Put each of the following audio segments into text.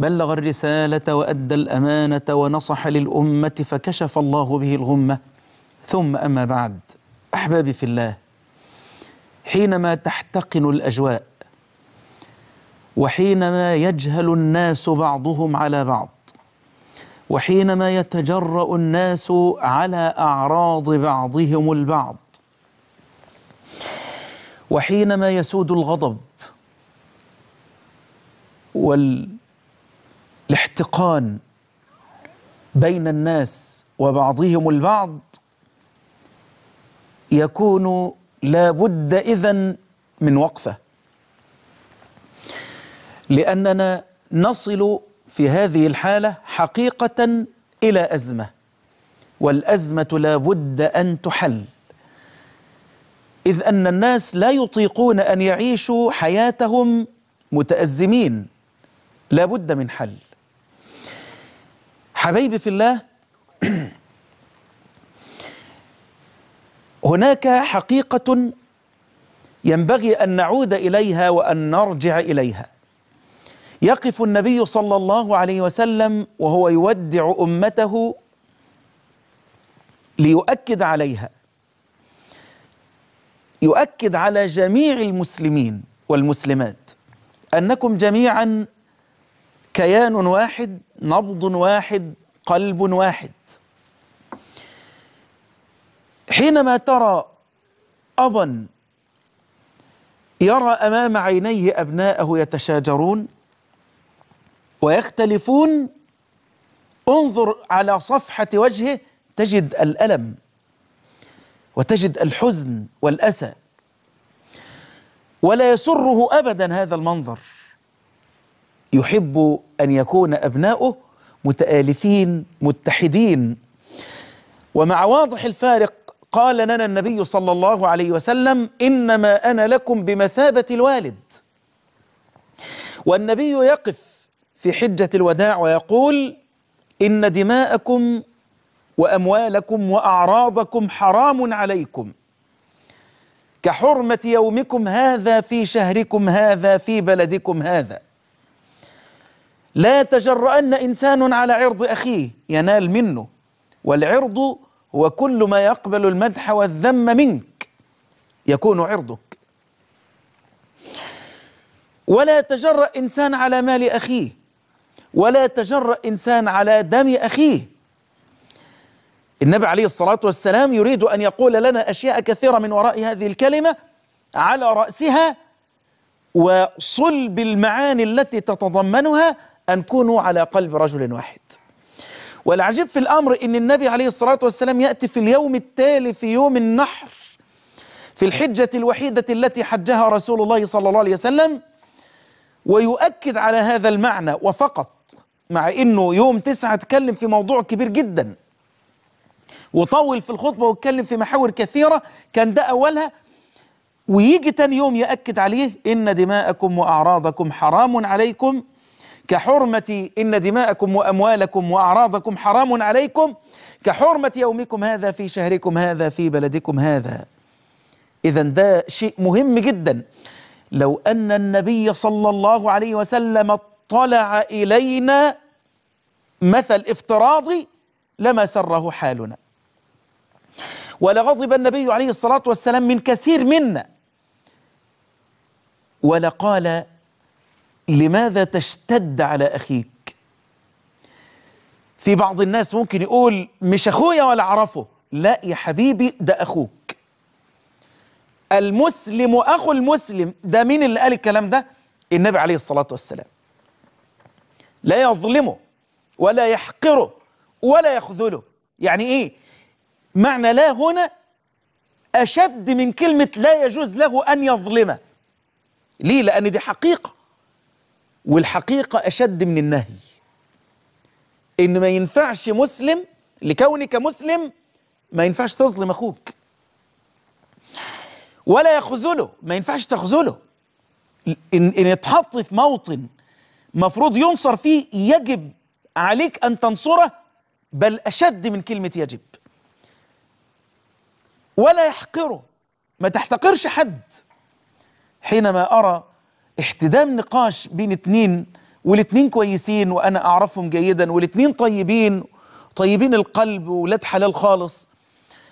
بلغ الرسالة وأدى الأمانة ونصح للأمة فكشف الله به الغمة ثم أما بعد أحبابي في الله حينما تحتقن الأجواء وحينما يجهل الناس بعضهم على بعض وحينما يتجرأ الناس على أعراض بعضهم البعض وحينما يسود الغضب وال الاحتقان بين الناس وبعضهم البعض يكون لا بد إذن من وقفة لأننا نصل في هذه الحالة حقيقة إلى أزمة والأزمة لا بد أن تحل إذ أن الناس لا يطيقون أن يعيشوا حياتهم متأزمين لا بد من حل حبيبي في الله هناك حقيقة ينبغي أن نعود إليها وأن نرجع إليها يقف النبي صلى الله عليه وسلم وهو يودع أمته ليؤكد عليها يؤكد على جميع المسلمين والمسلمات أنكم جميعا كيان واحد نبض واحد قلب واحد حينما ترى أبا يرى أمام عينيه أبناءه يتشاجرون ويختلفون انظر على صفحة وجهه تجد الألم وتجد الحزن والأسى ولا يسره أبدا هذا المنظر يحب أن يكون أبناؤه متآلفين متحدين ومع واضح الفارق قال لنا النبي صلى الله عليه وسلم إنما أنا لكم بمثابة الوالد والنبي يقف في حجة الوداع ويقول إن دماءكم وأموالكم وأعراضكم حرام عليكم كحرمة يومكم هذا في شهركم هذا في بلدكم هذا لا تجرأن إنسان على عرض أخيه ينال منه والعرض هو كل ما يقبل المدح والذم منك يكون عرضك ولا تجرأ إنسان على مال أخيه ولا تجرأ إنسان على دم أخيه النبي عليه الصلاة والسلام يريد أن يقول لنا أشياء كثيرة من وراء هذه الكلمة على رأسها وصلب المعاني التي تتضمنها أن كونوا على قلب رجل واحد والعجيب في الأمر أن النبي عليه الصلاة والسلام يأتي في اليوم التالي في يوم النحر في الحجة الوحيدة التي حجها رسول الله صلى الله عليه وسلم ويؤكد على هذا المعنى وفقط مع أنه يوم تسعة تكلم في موضوع كبير جدا وطول في الخطبة واتكلم في محاور كثيرة كان ده أولها ويجي تاني يوم يأكد عليه إن دماءكم وأعراضكم حرام عليكم كحرمة إن دماءكم وأموالكم وأعراضكم حرام عليكم كحرمة يومكم هذا في شهركم هذا في بلدكم هذا إذا ده شيء مهم جدا لو أن النبي صلى الله عليه وسلم اطلع إلينا مثل افتراضي لما سره حالنا ولغضب النبي عليه الصلاة والسلام من كثير منا ولقال لماذا تشتد على أخيك في بعض الناس ممكن يقول مش أخويا ولا أعرفه لا يا حبيبي ده أخوك المسلم أخو المسلم ده مين اللي قال الكلام ده النبي عليه الصلاة والسلام لا يظلمه ولا يحقره ولا يخذله يعني إيه معنى لا هنا أشد من كلمة لا يجوز له أن يظلمه ليه لأن دي حقيقة والحقيقة أشد من النهي إن ما ينفعش مسلم لكونك مسلم ما ينفعش تظلم أخوك ولا يخذله ما ينفعش تخذله إن, إن يتحط في موطن مفروض ينصر فيه يجب عليك أن تنصره بل أشد من كلمة يجب ولا يحقره ما تحتقرش حد حينما أرى احتدام نقاش بين اتنين والاتنين كويسين وانا اعرفهم جيدا والاتنين طيبين طيبين القلب ولاد حلال خالص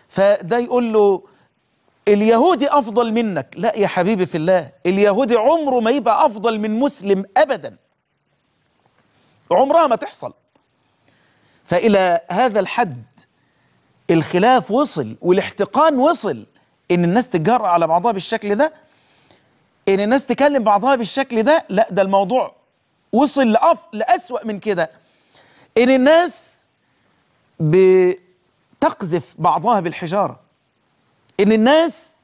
فده يقول له اليهودي افضل منك لا يا حبيبي في الله اليهودي عمره ما يبقى افضل من مسلم ابدا عمرها ما تحصل فالى هذا الحد الخلاف وصل والاحتقان وصل ان الناس تتجرأ على بعضها بالشكل ده ان الناس تكلم بعضها بالشكل ده لا ده الموضوع وصل لأف لأسوأ من كده ان الناس بتقذف بعضها بالحجاره ان الناس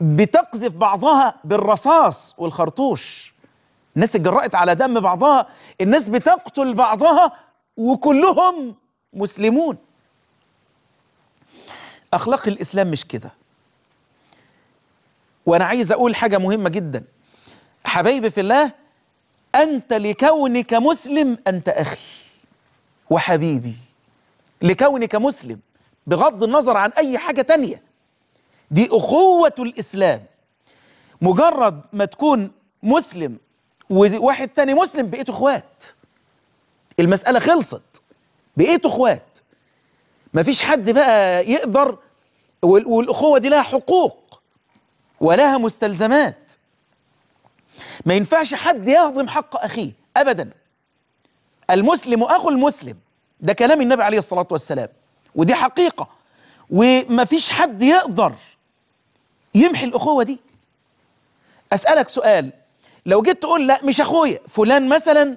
بتقذف بعضها بالرصاص والخرطوش الناس اتجرأت على دم بعضها الناس بتقتل بعضها وكلهم مسلمون اخلاق الاسلام مش كده وانا عايز اقول حاجه مهمه جدا حبايبي في الله انت لكونك مسلم انت اخي وحبيبي لكونك مسلم بغض النظر عن اي حاجه تانيه دي اخوه الاسلام مجرد ما تكون مسلم وواحد تاني مسلم بقيتوا اخوات المساله خلصت بقيتوا اخوات مفيش حد بقى يقدر والاخوه دي لها حقوق ولها مستلزمات ما ينفعش حد يهضم حق أخيه أبدا المسلم أخو المسلم ده كلام النبي عليه الصلاة والسلام ودي حقيقة ومفيش حد يقدر يمحي الأخوة دي أسألك سؤال لو جيت تقول لا مش أخويا فلان مثلا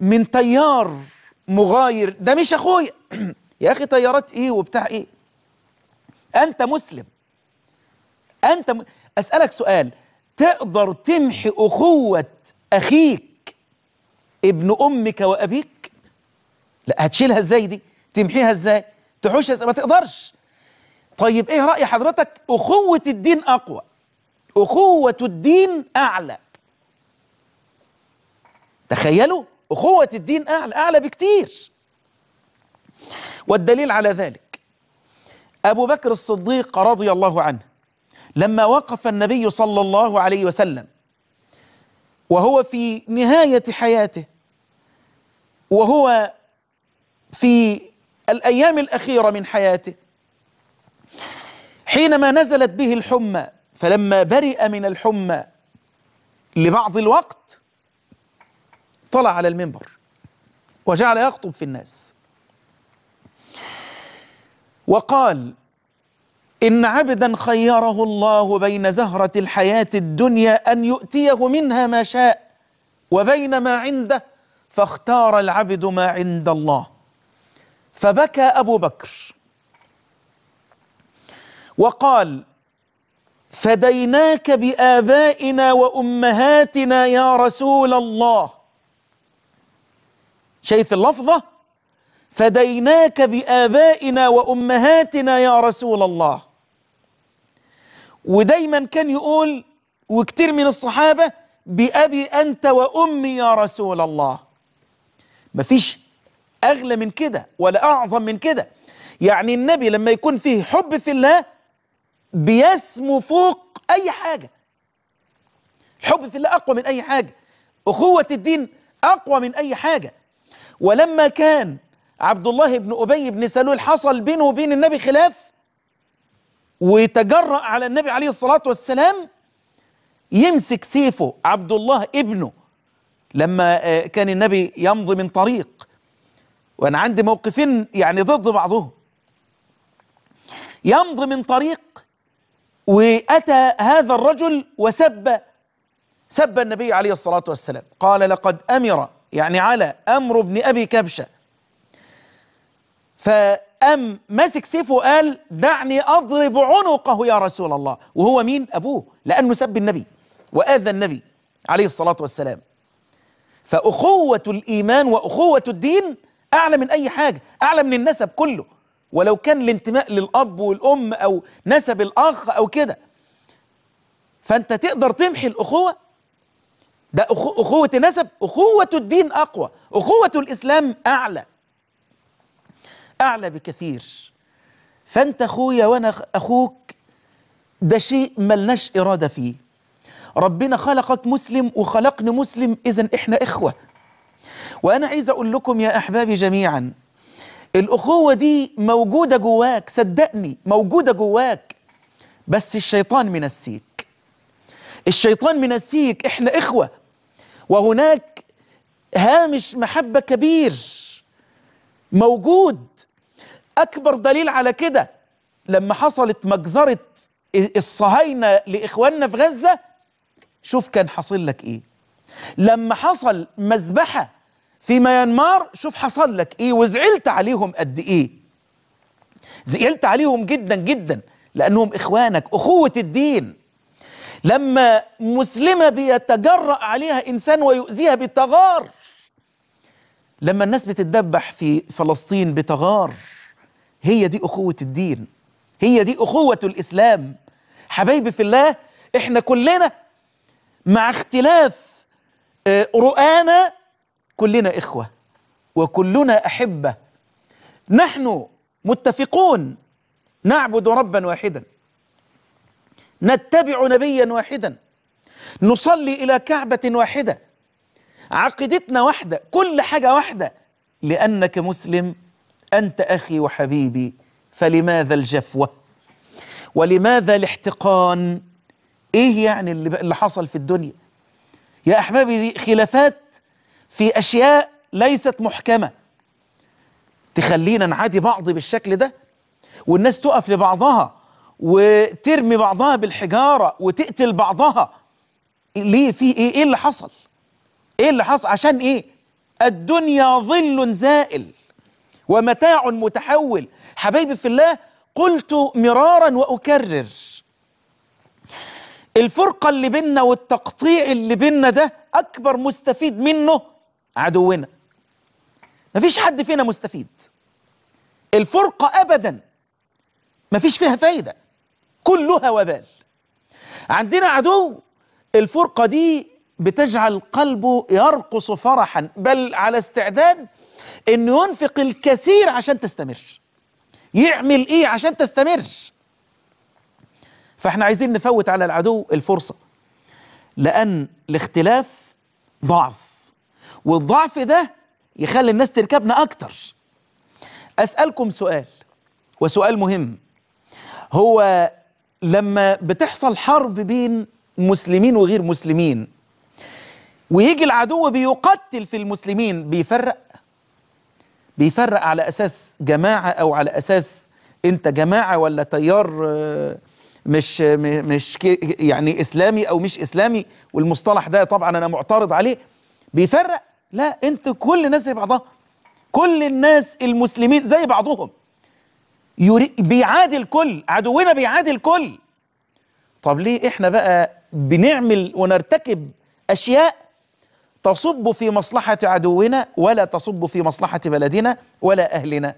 من تيار مغاير ده مش أخويا يا أخي تيارات إيه وبتاع إيه أنت مسلم أنت م... اسالك سؤال تقدر تمحي اخوه اخيك ابن امك وابيك لا هتشيلها ازاي دي تمحيها ازاي تحوشها ازاي ما تقدرش طيب ايه راي حضرتك اخوه الدين اقوى اخوه الدين اعلى تخيلوا أخوة الدين أعلى أعلى بكتير والدليل على ذلك أبو بكر الصديق رضي الله عنه لما وقف النبي صلى الله عليه وسلم وهو في نهايه حياته وهو في الايام الاخيره من حياته حينما نزلت به الحمى فلما برئ من الحمى لبعض الوقت طلع على المنبر وجعل يخطب في الناس وقال إن عبدا خيره الله بين زهرة الحياة الدنيا أن يؤتيه منها ما شاء وبين ما عنده فاختار العبد ما عند الله فبكى أبو بكر وقال فديناك بآبائنا وأمهاتنا يا رسول الله شايف اللفظة فديناك بآبائنا وأمهاتنا يا رسول الله ودايما كان يقول وكتير من الصحابة بأبي أنت وأمي يا رسول الله مفيش أغلى من كده ولا أعظم من كده يعني النبي لما يكون فيه حب في الله بيسمو فوق أي حاجة الحب في الله أقوى من أي حاجة أخوة الدين أقوى من أي حاجة ولما كان عبد الله بن أبي بن سلول حصل بينه وبين النبي خلاف وتجرأ على النبي عليه الصلاة والسلام يمسك سيفه عبد الله ابنه لما آه، كان النبي يمضي من طريق وانا عندي موقفين يعني ضد بعضهم يمضي من طريق واتى هذا الرجل وسب سب النبي عليه الصلاه والسلام قال لقد امر يعني على امر ابن ابي كبشه ف قام ماسك سيفه وقال دعني اضرب عنقه يا رسول الله وهو مين ابوه لانه سب النبي واذى النبي عليه الصلاه والسلام فاخوه الايمان واخوه الدين اعلى من اي حاجه اعلى من النسب كله ولو كان الانتماء للاب والام او نسب الاخ او كده فانت تقدر تمحي الاخوه ده اخوه نسب اخوه الدين اقوى اخوه الاسلام اعلى أعلى بكثير فأنت أخويا وأنا أخوك ده شيء ملناش إرادة فيه ربنا خلقك مسلم وخلقني مسلم إذا إحنا إخوة وأنا عايز أقول لكم يا أحبابي جميعا الأخوة دي موجودة جواك صدقني موجودة جواك بس الشيطان منسيك الشيطان منسيك إحنا إخوة وهناك هامش محبة كبير موجود أكبر دليل على كده لما حصلت مجزرة الصهاينة لإخواننا في غزة شوف كان حاصل لك إيه لما حصل مذبحة في ميانمار شوف حصل لك إيه وزعلت عليهم قد إيه زعلت عليهم جدا جدا لأنهم إخوانك أخوة الدين لما مسلمة بيتجرأ عليها إنسان ويؤذيها بتغار لما الناس بتتدبح في فلسطين بتغار هي دي أخوة الدين هي دي أخوة الإسلام حبايبي في الله إحنا كلنا مع اختلاف آه، رؤانا كلنا إخوة وكلنا أحبة نحن متفقون نعبد ربا واحدا نتبع نبيا واحدا نصلي إلى كعبة واحدة عقيدتنا واحدة كل حاجة واحدة لأنك مسلم أنت أخي وحبيبي فلماذا الجفوة ولماذا الاحتقان إيه يعني اللي, حصل في الدنيا يا أحبابي دي خلافات في أشياء ليست محكمة تخلينا نعادي بعض بالشكل ده والناس تقف لبعضها وترمي بعضها بالحجارة وتقتل بعضها ليه في ايه ايه اللي حصل ايه اللي حصل عشان ايه الدنيا ظل زائل ومتاع متحول حبايبي في الله قلت مرارا واكرر الفرقه اللي بيننا والتقطيع اللي بيننا ده اكبر مستفيد منه عدونا مفيش حد فينا مستفيد الفرقه ابدا مفيش فيها فايده كلها وبال عندنا عدو الفرقه دي بتجعل قلبه يرقص فرحا بل على استعداد انه ينفق الكثير عشان تستمر يعمل ايه عشان تستمر فاحنا عايزين نفوت على العدو الفرصه لان الاختلاف ضعف والضعف ده يخلي الناس تركبنا اكتر اسالكم سؤال وسؤال مهم هو لما بتحصل حرب بين مسلمين وغير مسلمين ويجي العدو بيقتل في المسلمين بيفرق بيفرق على اساس جماعه او على اساس انت جماعه ولا تيار آه، مش مش يعني اسلامي او مش اسلامي والمصطلح ده طبعا انا معترض عليه بيفرق لا انت كل الناس زي بعضها كل الناس المسلمين زي بعضهم بيعادي الكل عدونا بيعادي الكل طب ليه احنا بقى بنعمل ونرتكب اشياء تصب في مصلحة عدونا ولا تصب في مصلحة بلدنا ولا أهلنا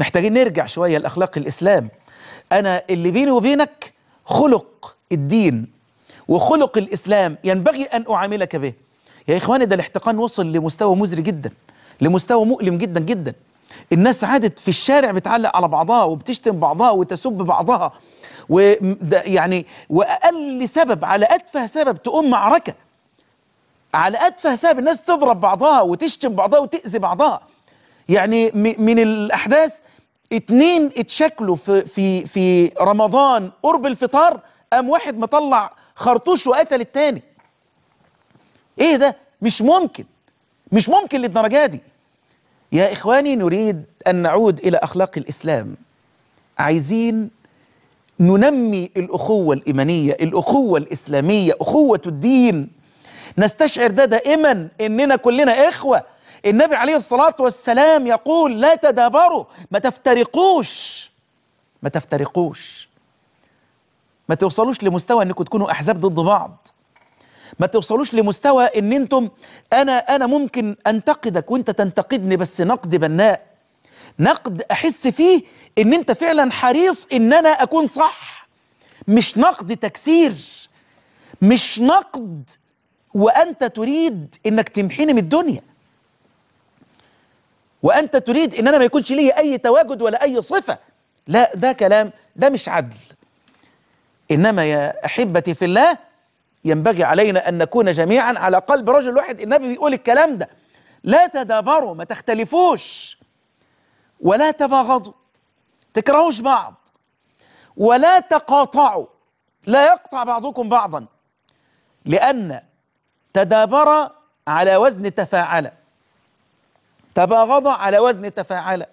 محتاجين نرجع شوية لأخلاق الإسلام أنا اللي بيني وبينك خلق الدين وخلق الإسلام ينبغي أن أعاملك به يا إخواني ده الاحتقان وصل لمستوى مزري جدا لمستوى مؤلم جدا جدا الناس عادت في الشارع بتعلق على بعضها وبتشتم بعضها وتسب بعضها ويعني وأقل سبب على أتفه سبب تقوم معركة على أتفه سبب الناس تضرب بعضها وتشتم بعضها وتأذي بعضها يعني من الأحداث اتنين اتشكلوا في, في, في رمضان قرب الفطار قام واحد مطلع خرطوش وقتل التاني ايه ده مش ممكن مش ممكن للدرجه دي يا اخواني نريد ان نعود الى اخلاق الاسلام عايزين ننمي الاخوه الايمانيه الاخوه الاسلاميه اخوه الدين نستشعر ده دائما اننا كلنا اخوه النبي عليه الصلاه والسلام يقول لا تدابروا ما تفترقوش ما تفترقوش ما توصلوش لمستوى انكم تكونوا احزاب ضد بعض ما توصلوش لمستوى ان انتم انا انا ممكن انتقدك وانت تنتقدني بس نقد بناء نقد احس فيه ان انت فعلا حريص ان انا اكون صح مش نقد تكسير مش نقد وأنت تريد إنك تمحيني من الدنيا وأنت تريد إن أنا ما يكونش لي أي تواجد ولا أي صفة لا ده كلام ده مش عدل إنما يا أحبتي في الله ينبغي علينا أن نكون جميعا على قلب رجل واحد النبي بيقول الكلام ده لا تدابروا ما تختلفوش ولا تباغضوا تكرهوش بعض ولا تقاطعوا لا يقطع بعضكم بعضا لأن تدابر على وزن تفاعل تباغض على وزن تفاعل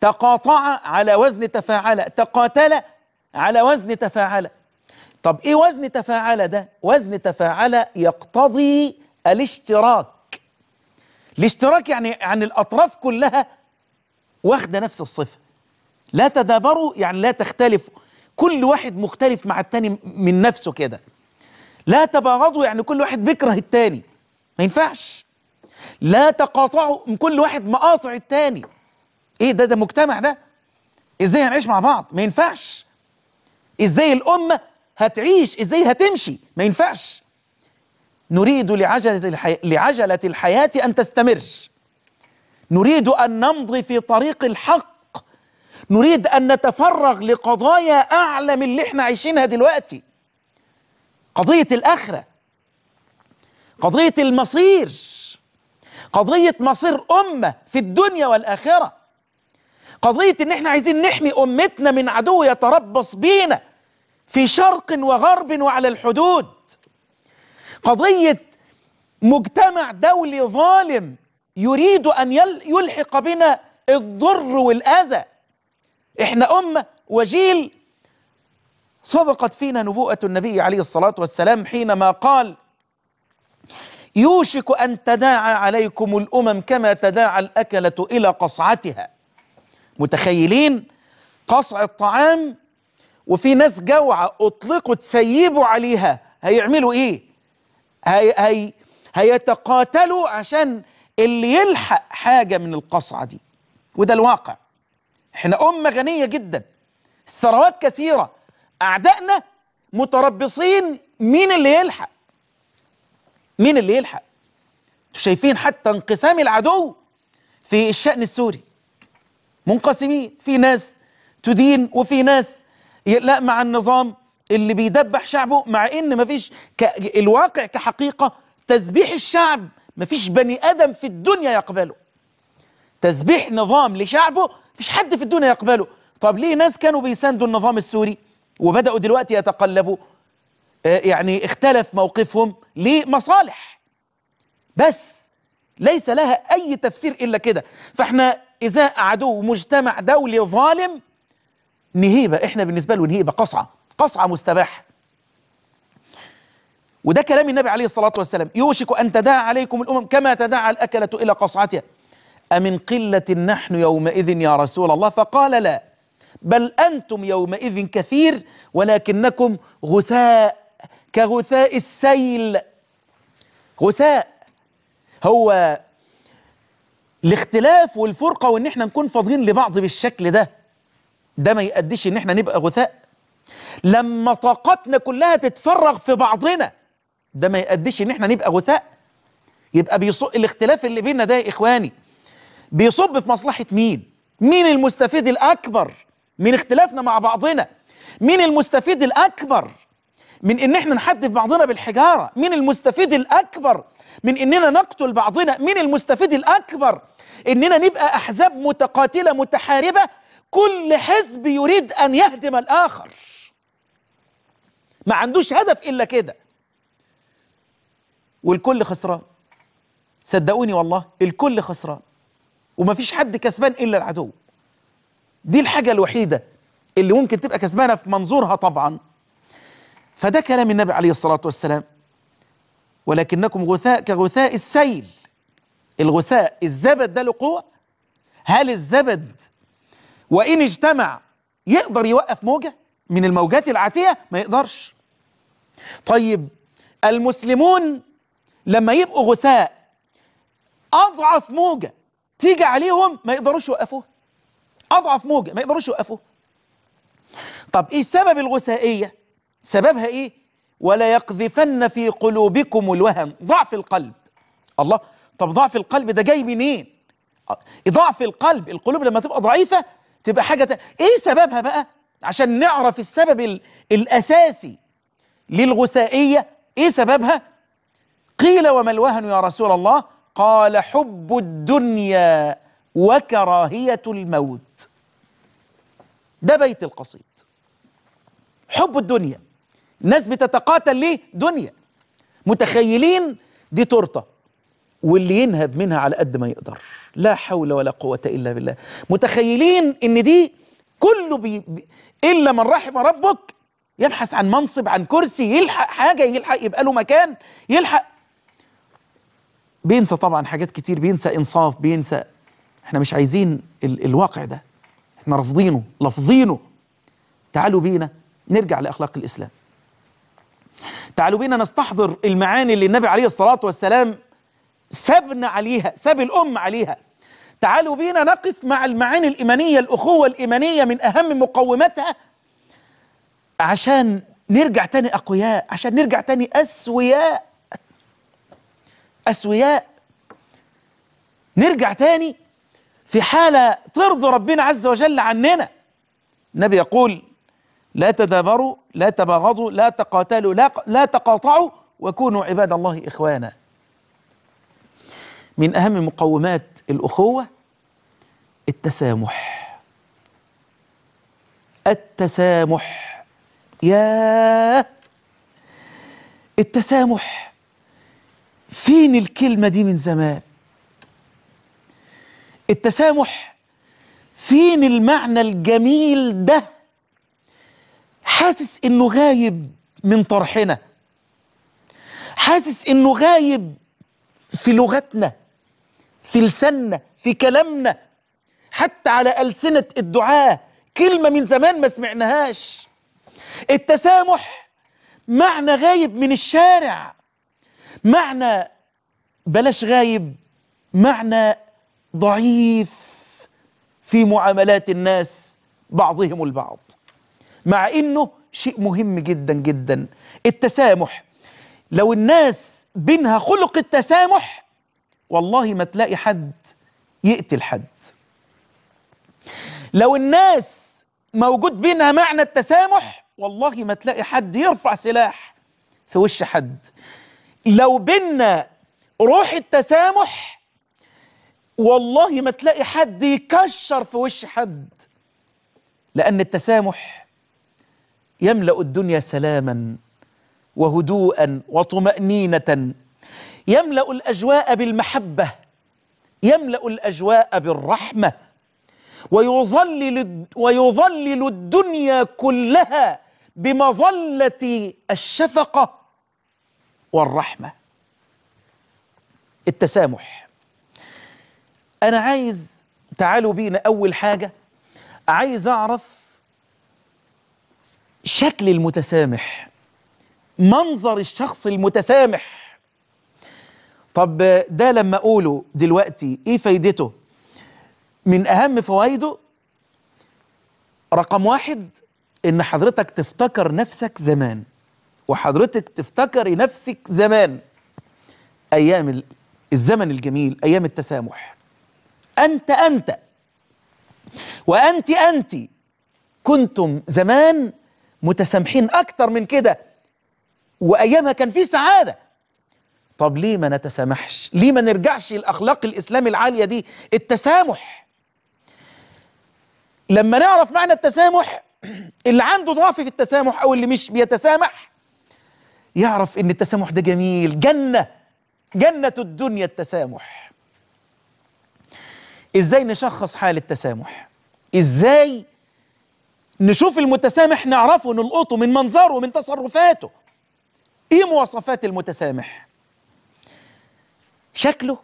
تقاطع على وزن تفاعل تقاتل على وزن تفاعل طب ايه وزن تفاعل ده وزن تفاعل يقتضي الاشتراك الاشتراك يعني عن الاطراف كلها واخده نفس الصفه لا تدابروا يعني لا تختلفوا كل واحد مختلف مع التاني من نفسه كده لا تباغضوا يعني كل واحد بيكره التاني ما ينفعش لا تقاطعوا كل واحد مقاطع التاني ايه ده ده مجتمع ده ازاي هنعيش مع بعض ما ينفعش ازاي الامه هتعيش ازاي هتمشي ما ينفعش نريد لعجله الحي... لعجله الحياه ان تستمر نريد ان نمضي في طريق الحق نريد ان نتفرغ لقضايا اعلى من اللي احنا عايشينها دلوقتي قضية الآخرة قضية المصير قضية مصير أمة في الدنيا والآخرة قضية إن إحنا عايزين نحمي أمتنا من عدو يتربص بينا في شرق وغرب وعلى الحدود قضية مجتمع دولي ظالم يريد أن يلحق بنا الضر والأذى إحنا أمة وجيل صدقت فينا نبوءة النبي عليه الصلاة والسلام حينما قال يوشك أن تداعى عليكم الأمم كما تداعى الأكلة إلى قصعتها متخيلين قصع الطعام وفي ناس جوعة أطلقوا تسيبوا عليها هيعملوا إيه هي هي هيتقاتلوا عشان اللي يلحق حاجة من القصعة دي وده الواقع احنا أمة غنية جدا الثروات كثيرة اعدائنا متربصين مين اللي يلحق مين اللي يلحق انتوا شايفين حتى انقسام العدو في الشأن السوري منقسمين في ناس تدين وفي ناس لا مع النظام اللي بيدبح شعبه مع ان مفيش ك... الواقع كحقيقه تذبيح الشعب مفيش بني ادم في الدنيا يقبله تذبيح نظام لشعبه مفيش حد في الدنيا يقبله طب ليه ناس كانوا بيساندوا النظام السوري وبدأوا دلوقتي يتقلبوا آه، يعني اختلف موقفهم لمصالح بس ليس لها أي تفسير إلا كده فإحنا إزاء عدو مجتمع دولي ظالم نهيبة إحنا بالنسبة له نهيبة قصعة قصعة مستباحة وده كلام النبي عليه الصلاة والسلام يوشك أن تداعى عليكم الأمم كما تداعى الأكلة إلى قصعتها أمن قلة نحن يومئذ يا رسول الله فقال لا بل أنتم يومئذ كثير ولكنكم غثاء كغثاء السيل غثاء هو الاختلاف والفرقة وإن احنا نكون فاضيين لبعض بالشكل ده ده ما يقدش إن احنا نبقى غثاء لما طاقتنا كلها تتفرغ في بعضنا ده ما يقدش إن احنا نبقى غثاء يبقى بيص... الاختلاف اللي بيننا ده يا إخواني بيصب في مصلحة مين؟ مين المستفيد الأكبر؟ من اختلافنا مع بعضنا مين المستفيد الأكبر من ان احنا نحدف بعضنا بالحجاره مين المستفيد الاكبر من اننا نقتل بعضنا مين المستفيد الاكبر اننا نبقى احزاب متقاتله متحاربه كل حزب يريد ان يهدم الاخر ما عندوش هدف الا كده والكل خسران صدقوني والله الكل خسران ومفيش حد كسبان الا العدو دي الحاجة الوحيدة اللي ممكن تبقى كسبانة في منظورها طبعا فده كلام النبي عليه الصلاة والسلام ولكنكم غثاء كغثاء السيل الغثاء الزبد ده له قوة هل الزبد وإن اجتمع يقدر يوقف موجة من الموجات العاتية ما يقدرش طيب المسلمون لما يبقوا غثاء أضعف موجة تيجي عليهم ما يقدروش يوقفوها اضعف موجه ما يقدروش يوقفوه طب ايه سبب الغثائيه سببها ايه ولا يقذفن في قلوبكم الوهن ضعف القلب الله طب ضعف القلب ده جاي منين ضعف القلب القلوب لما تبقى ضعيفه تبقى حاجه تانية. ايه سببها بقى عشان نعرف السبب ال... الاساسي للغثائيه ايه سببها قيل وما الوهن يا رسول الله قال حب الدنيا وكراهية الموت ده بيت القصيد حب الدنيا الناس بتتقاتل ليه دنيا متخيلين دي تورته واللي ينهب منها على قد ما يقدر لا حول ولا قوة إلا بالله متخيلين إن دي كله بي إلا من رحم ربك يبحث عن منصب عن كرسي يلحق حاجة يلحق يبقى له مكان يلحق بينسى طبعا حاجات كتير بينسى إنصاف بينسى احنا مش عايزين ال الواقع ده احنا رافضينه لفظينه تعالوا بينا نرجع لاخلاق الاسلام تعالوا بينا نستحضر المعاني اللي النبي عليه الصلاه والسلام سابنا عليها ساب الام عليها تعالوا بينا نقف مع المعاني الايمانيه الاخوه الايمانيه من اهم مقوماتها عشان نرجع تاني اقوياء عشان نرجع تاني اسوياء اسوياء نرجع تاني في حالة ترضي ربنا عز وجل عننا النبي يقول لا تدابروا لا تباغضوا لا تقاتلوا لا, لا تقاطعوا وكونوا عباد الله إخوانا من أهم مقومات الأخوة التسامح التسامح يا التسامح فين الكلمة دي من زمان التسامح فين المعنى الجميل ده حاسس انه غايب من طرحنا حاسس انه غايب في لغتنا في لساننا في كلامنا حتى على ألسنة الدعاة كلمة من زمان ما سمعناهاش التسامح معنى غايب من الشارع معنى بلاش غايب معنى ضعيف في معاملات الناس بعضهم البعض مع انه شيء مهم جدا جدا التسامح لو الناس بينها خلق التسامح والله ما تلاقي حد يقتل حد لو الناس موجود بينها معنى التسامح والله ما تلاقي حد يرفع سلاح في وش حد لو بينا روح التسامح والله ما تلاقي حد يكشر في وش حد لأن التسامح يملأ الدنيا سلاما وهدوءا وطمأنينة يملأ الأجواء بالمحبة يملأ الأجواء بالرحمة ويظلل, ويظلل الدنيا كلها بمظلة الشفقة والرحمة التسامح أنا عايز تعالوا بينا أول حاجة عايز أعرف شكل المتسامح منظر الشخص المتسامح طب ده لما أقوله دلوقتي إيه فايدته من أهم فوائده رقم واحد إن حضرتك تفتكر نفسك زمان وحضرتك تفتكري نفسك زمان أيام الزمن الجميل أيام التسامح أنت أنت وأنت أنت كنتم زمان متسامحين أكتر من كده وأيامها كان في سعادة طب ليه ما نتسامحش ليه ما نرجعش الأخلاق الإسلام العالية دي التسامح لما نعرف معنى التسامح اللي عنده ضعف في التسامح أو اللي مش بيتسامح يعرف ان التسامح ده جميل جنة جنة الدنيا التسامح ازاي نشخص حال التسامح ازاي نشوف المتسامح نعرفه نلقطه من منظره من تصرفاته ايه مواصفات المتسامح شكله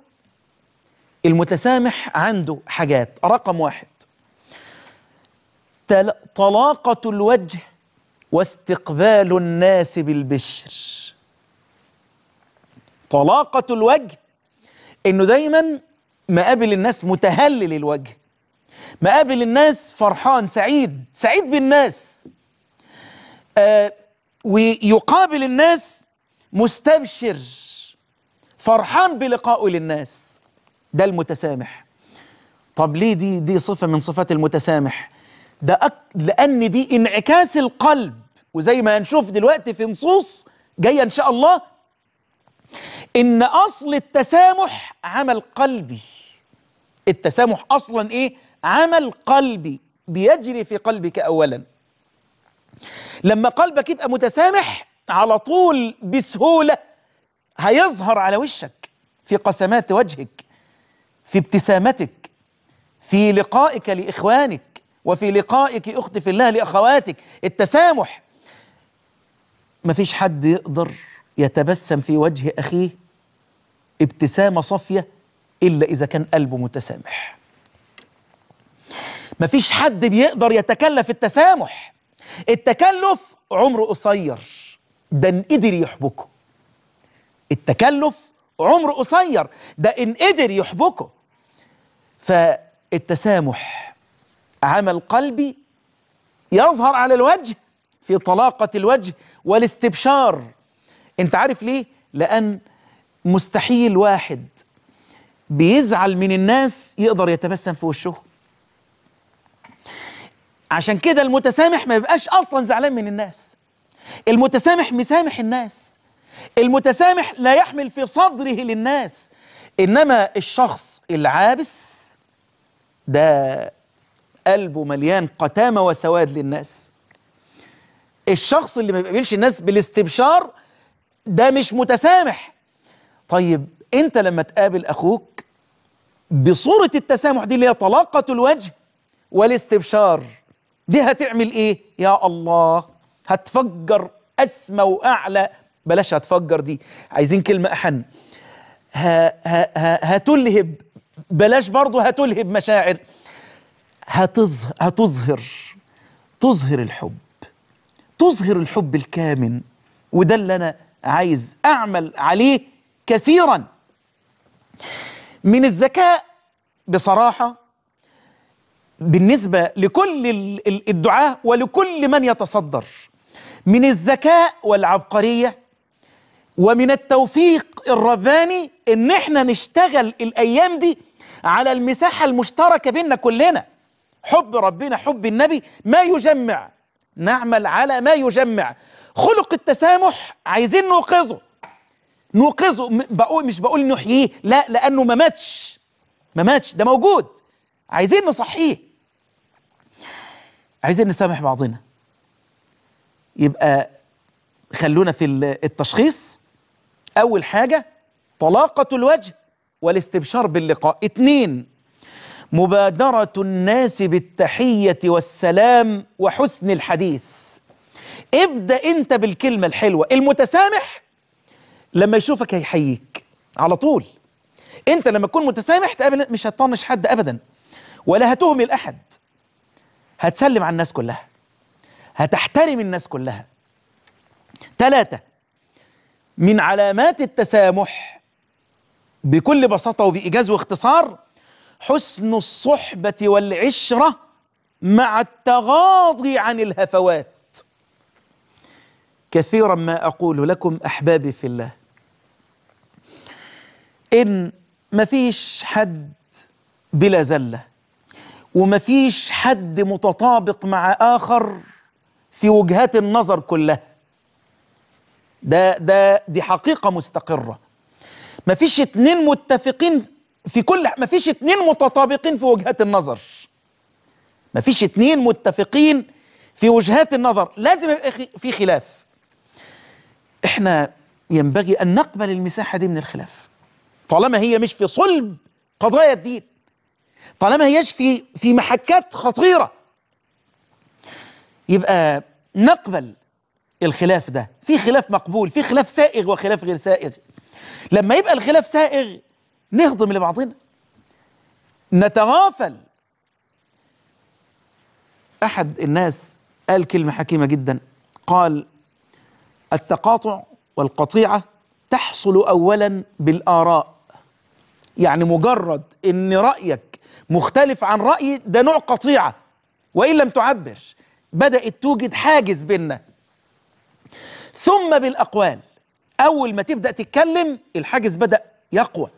المتسامح عنده حاجات رقم واحد طلاقة الوجه واستقبال الناس بالبشر طلاقة الوجه انه دايما مقابل الناس متهلل الوجه مقابل الناس فرحان سعيد سعيد بالناس آه ويقابل الناس مستبشر فرحان بلقائه للناس ده المتسامح طب ليه دي دي صفه من صفات المتسامح ده أك... لان دي انعكاس القلب وزي ما هنشوف دلوقتي في نصوص جايه ان شاء الله إن أصل التسامح عمل قلبي التسامح أصلا إيه؟ عمل قلبي بيجري في قلبك أولا لما قلبك يبقى متسامح على طول بسهولة هيظهر على وشك في قسمات وجهك في ابتسامتك في لقائك لإخوانك وفي لقائك أخت في الله لأخواتك التسامح مفيش حد يقدر يتبسم في وجه أخيه ابتسامة صافية إلا إذا كان قلبه متسامح مفيش حد بيقدر يتكلف التسامح التكلف عمره قصير ده إن قدر يحبكه التكلف عمره قصير ده إن قدر يحبكه فالتسامح عمل قلبي يظهر على الوجه في طلاقة الوجه والاستبشار انت عارف ليه لان مستحيل واحد بيزعل من الناس يقدر يتبسم في وشهم عشان كده المتسامح ما بيبقاش اصلا زعلان من الناس المتسامح مسامح الناس المتسامح لا يحمل في صدره للناس انما الشخص العابس ده قلبه مليان قتامه وسواد للناس الشخص اللي ما بيقابلش الناس بالاستبشار ده مش متسامح طيب انت لما تقابل اخوك بصورة التسامح دي اللي هي طلاقة الوجه والاستبشار دي هتعمل ايه يا الله هتفجر اسمى واعلى بلاش هتفجر دي عايزين كلمة احن ه... ه... ه... هتلهب بلاش برضه هتلهب مشاعر هتظهر هتظهر تظهر الحب تظهر الحب الكامن وده اللي انا عايز أعمل عليه كثيرا من الذكاء بصراحة بالنسبة لكل الدعاة ولكل من يتصدر من الذكاء والعبقرية ومن التوفيق الرباني ان احنا نشتغل الايام دي على المساحة المشتركة بيننا كلنا حب ربنا حب النبي ما يجمع نعمل على ما يجمع خلق التسامح عايزين نوقظه نوقظه بقول مش بقول نحييه لا لانه ما ماتش ما ماتش ده موجود عايزين نصحيه عايزين نسامح بعضنا يبقى خلونا في التشخيص اول حاجه طلاقه الوجه والاستبشار باللقاء اثنين مبادره الناس بالتحيه والسلام وحسن الحديث ابدأ انت بالكلمة الحلوة المتسامح لما يشوفك هيحييك على طول انت لما تكون متسامح تقابل مش هتطنش حد ابدا ولا هتهمل احد هتسلم على الناس كلها هتحترم الناس كلها ثلاثة من علامات التسامح بكل بساطة وبإيجاز واختصار حسن الصحبة والعشرة مع التغاضي عن الهفوات كثيرا ما أقول لكم أحبابي في الله إن مفيش حد بلا زلة ومفيش حد متطابق مع آخر في وجهات النظر كلها ده ده دي حقيقة مستقرة مفيش اتنين متفقين في كل مفيش اتنين متطابقين في وجهات النظر مفيش اتنين متفقين في وجهات النظر لازم يبقى في خلاف احنا ينبغي ان نقبل المساحه دي من الخلاف طالما هي مش في صلب قضايا الدين طالما هيش في في محكات خطيره يبقى نقبل الخلاف ده في خلاف مقبول في خلاف سائغ وخلاف غير سائغ لما يبقى الخلاف سائغ نهضم لبعضنا نتغافل احد الناس قال كلمه حكيمه جدا قال التقاطع والقطيعه تحصل اولا بالاراء يعني مجرد ان رايك مختلف عن رايي ده نوع قطيعه وان لم تعبر بدات توجد حاجز بيننا ثم بالاقوال اول ما تبدا تتكلم الحاجز بدا يقوى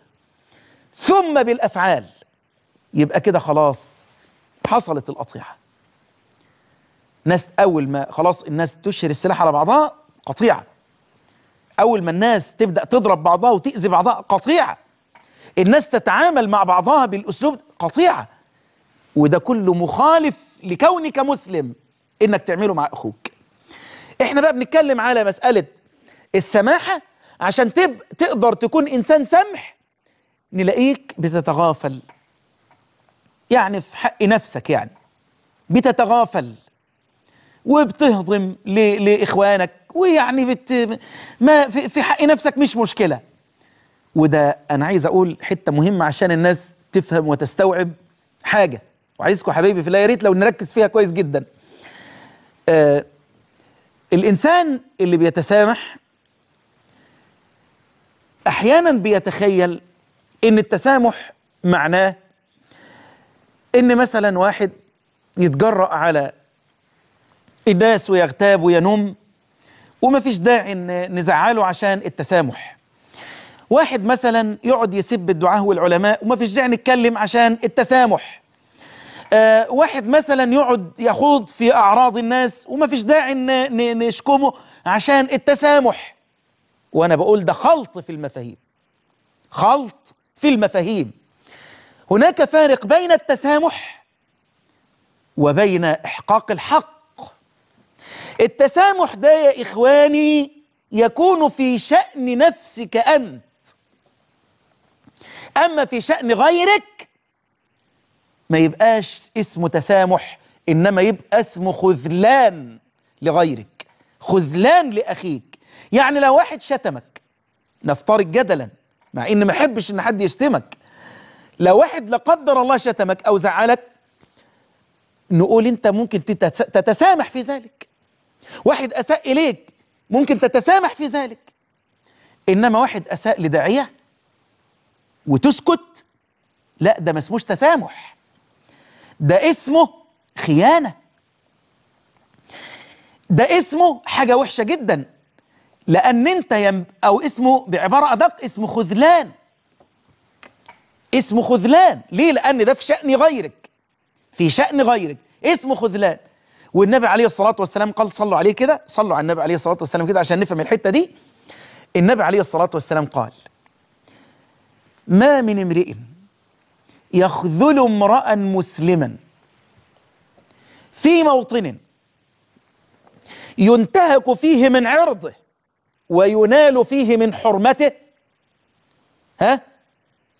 ثم بالافعال يبقى كده خلاص حصلت القطيعة ناس اول ما خلاص الناس تشهر السلاح على بعضها قطيعه اول ما الناس تبدا تضرب بعضها وتاذي بعضها قطيعه الناس تتعامل مع بعضها بالاسلوب قطيعه وده كله مخالف لكونك مسلم انك تعمله مع اخوك احنا بقى بنتكلم على مساله السماحه عشان تب تقدر تكون انسان سمح نلاقيك بتتغافل يعني في حق نفسك يعني بتتغافل وبتهضم لاخوانك ويعني بت ما في, في حق نفسك مش مشكله وده انا عايز اقول حته مهمه عشان الناس تفهم وتستوعب حاجه وعايزكم حبايبي في الله يا ريت لو نركز فيها كويس جدا آه الانسان اللي بيتسامح احيانا بيتخيل ان التسامح معناه ان مثلا واحد يتجرأ على الناس ويغتاب وينم وما فيش داعي نزعله عشان التسامح واحد مثلا يقعد يسب الدعاة والعلماء وما فيش داعي نتكلم عشان التسامح آه واحد مثلا يقعد يخوض في أعراض الناس وما فيش داعي نشكمه عشان التسامح وأنا بقول ده خلط في المفاهيم خلط في المفاهيم هناك فارق بين التسامح وبين إحقاق الحق التسامح ده يا إخواني يكون في شأن نفسك أنت أما في شأن غيرك ما يبقاش اسمه تسامح إنما يبقى اسمه خذلان لغيرك خذلان لأخيك يعني لو واحد شتمك نفترض جدلا مع إن ما أحبش إن حد يشتمك لو واحد لا قدر الله شتمك أو زعلك نقول أنت ممكن تتسامح في ذلك واحد أساء إليك ممكن تتسامح في ذلك إنما واحد أساء لداعية وتسكت لا ده ما اسموش تسامح ده اسمه خيانة ده اسمه حاجة وحشة جدا لأن أنت يم أو اسمه بعبارة أدق اسمه خذلان اسمه خذلان ليه لأن ده في شأن غيرك في شأن غيرك اسمه خذلان والنبي عليه الصلاه والسلام قال صلوا عليه كده صلوا على النبي عليه الصلاه والسلام كده عشان نفهم الحته دي النبي عليه الصلاه والسلام قال ما من امرئ يخذل امرأ مسلما في موطن ينتهك فيه من عرضه وينال فيه من حرمته ها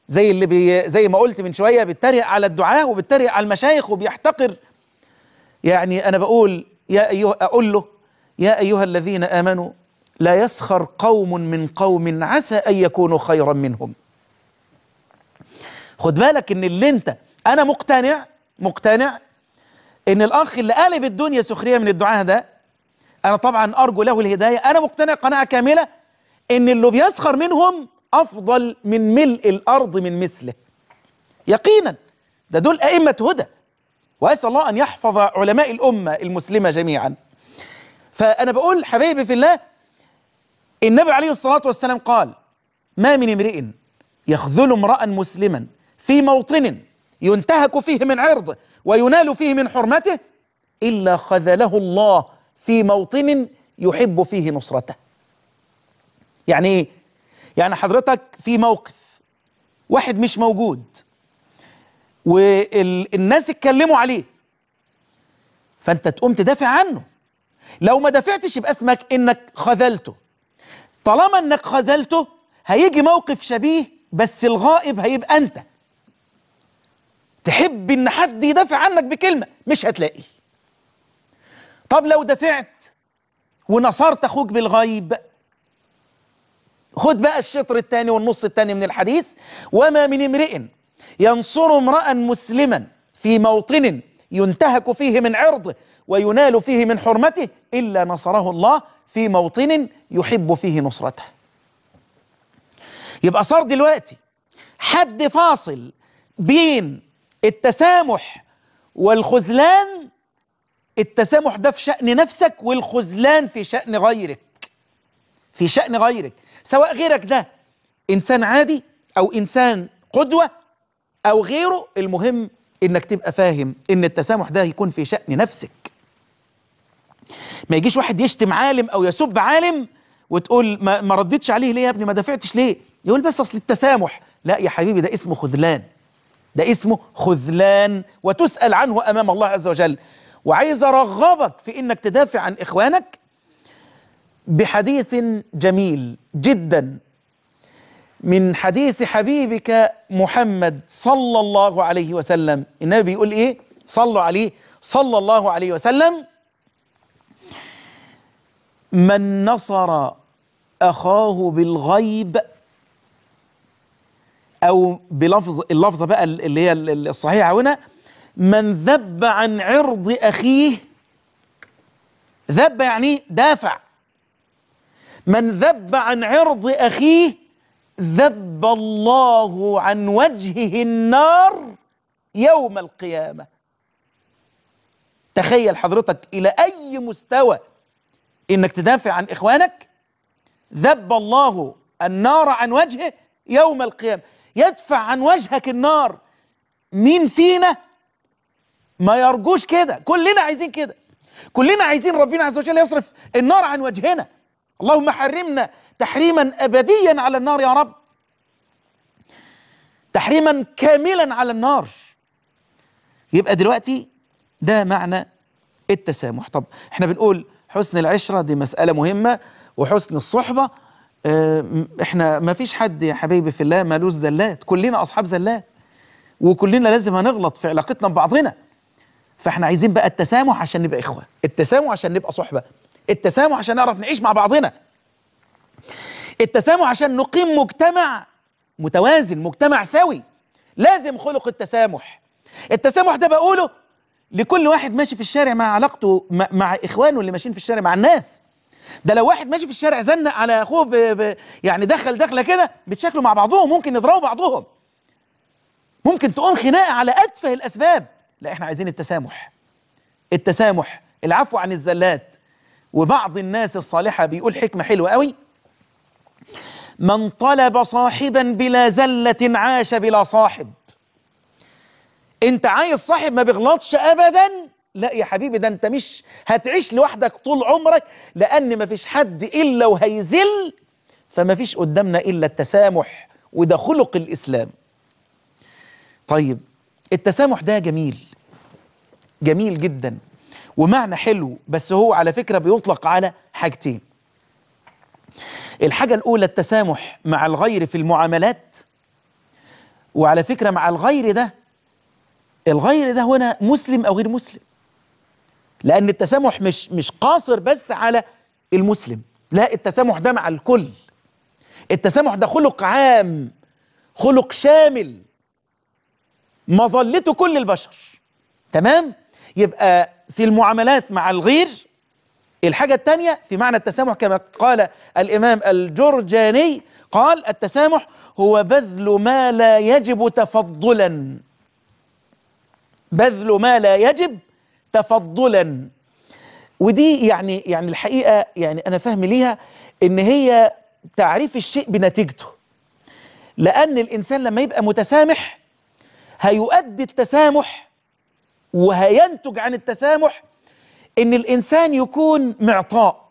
زي اللي بي زي ما قلت من شويه بيتريق على الدعاء وبيتريق على المشايخ وبيحتقر يعني أنا بقول يا أيها أقول له يا أيها الذين آمنوا لا يسخر قوم من قوم عسى أن يكونوا خيرا منهم خد بالك إن اللي أنت أنا مقتنع مقتنع إن الأخ اللي قالب الدنيا سخرية من الدعاء ده أنا طبعا أرجو له الهداية أنا مقتنع قناعة كاملة إن اللي بيسخر منهم أفضل من ملء الأرض من مثله يقينا ده دول أئمة هدى وأسأل الله أن يحفظ علماء الأمة المسلمة جميعا فأنا بقول حبايبي في الله النبي عليه الصلاة والسلام قال ما من امرئ يخذل امرأ مسلما في موطن ينتهك فيه من عرضه وينال فيه من حرمته إلا خذله الله في موطن يحب فيه نصرته يعني ايه يعني حضرتك في موقف واحد مش موجود والناس اتكلموا عليه فانت تقوم تدافع عنه لو ما دافعتش يبقى اسمك انك خذلته طالما انك خذلته هيجي موقف شبيه بس الغائب هيبقى انت تحب ان حد يدافع عنك بكلمه مش هتلاقي طب لو دافعت ونصرت اخوك بالغيب خد بقى الشطر الثاني والنص الثاني من الحديث وما من امرئ ينصر امرأ مسلما في موطن ينتهك فيه من عرضه وينال فيه من حرمته إلا نصره الله في موطن يحب فيه نصرته يبقى صار دلوقتي حد فاصل بين التسامح والخذلان التسامح ده في شأن نفسك والخذلان في شأن غيرك في شأن غيرك سواء غيرك ده إنسان عادي أو إنسان قدوة او غيره المهم انك تبقى فاهم ان التسامح ده يكون في شأن نفسك ما يجيش واحد يشتم عالم او يسب عالم وتقول ما, ما ردتش عليه ليه يا ابني ما دافعتش ليه يقول بس اصل التسامح لا يا حبيبي ده اسمه خذلان ده اسمه خذلان وتسأل عنه امام الله عز وجل وعايز ارغبك في انك تدافع عن اخوانك بحديث جميل جدا من حديث حبيبك محمد صلى الله عليه وسلم النبي بيقول ايه صلوا عليه صلى الله عليه وسلم من نصر اخاه بالغيب او بلفظ اللفظه بقى اللي هي الصحيحه هنا من ذب عن عرض اخيه ذب يعني دافع من ذب عن عرض اخيه ذب الله عن وجهه النار يوم القيامة تخيل حضرتك إلى أي مستوى إنك تدافع عن إخوانك ذب الله النار عن وجهه يوم القيامة يدفع عن وجهك النار مين فينا ما يرجوش كده كلنا عايزين كده كلنا عايزين ربنا عز وجل يصرف النار عن وجهنا اللهم حرمنا تحريما ابديا على النار يا رب تحريما كاملا على النار يبقى دلوقتي ده معنى التسامح طب احنا بنقول حسن العشره دي مساله مهمه وحسن الصحبه آه، احنا ما فيش حد يا حبيبي في الله مالوش زلات كلنا اصحاب زلات وكلنا لازم هنغلط في علاقتنا ببعضنا فاحنا عايزين بقى التسامح عشان نبقى اخوه التسامح عشان نبقى صحبه التسامح عشان نعرف نعيش مع بعضنا التسامح عشان نقيم مجتمع متوازن مجتمع سوي لازم خلق التسامح التسامح ده بقوله لكل واحد ماشي في الشارع مع علاقته مع اخوانه اللي ماشيين في الشارع مع الناس ده لو واحد ماشي في الشارع زنق على اخوه بـ بـ يعني دخل دخله كده بتشكلوا مع بعضهم ممكن يضربوا بعضهم ممكن تقوم خناقه على اتفه الاسباب لا احنا عايزين التسامح التسامح العفو عن الزلات وبعض الناس الصالحه بيقول حكمه حلوه قوي من طلب صاحبا بلا زلة عاش بلا صاحب انت عايز صاحب ما بيغلطش ابدا لا يا حبيبي ده انت مش هتعيش لوحدك طول عمرك لان ما فيش حد الا وهيذل فما فيش قدامنا الا التسامح وده خلق الاسلام طيب التسامح ده جميل جميل جدا ومعنى حلو بس هو على فكرة بيطلق على حاجتين الحاجة الأولى التسامح مع الغير في المعاملات وعلى فكرة مع الغير ده الغير ده هنا مسلم أو غير مسلم لأن التسامح مش مش قاصر بس على المسلم لا التسامح ده مع الكل التسامح ده خلق عام خلق شامل مظلته كل البشر تمام يبقى في المعاملات مع الغير الحاجة الثانية في معنى التسامح كما قال الإمام الجرجاني قال التسامح هو بذل ما لا يجب تفضلا بذل ما لا يجب تفضلا ودي يعني يعني الحقيقة يعني أنا فهمي ليها إن هي تعريف الشيء بنتيجته لأن الإنسان لما يبقى متسامح هيؤدي التسامح وهينتج عن التسامح ان الانسان يكون معطاء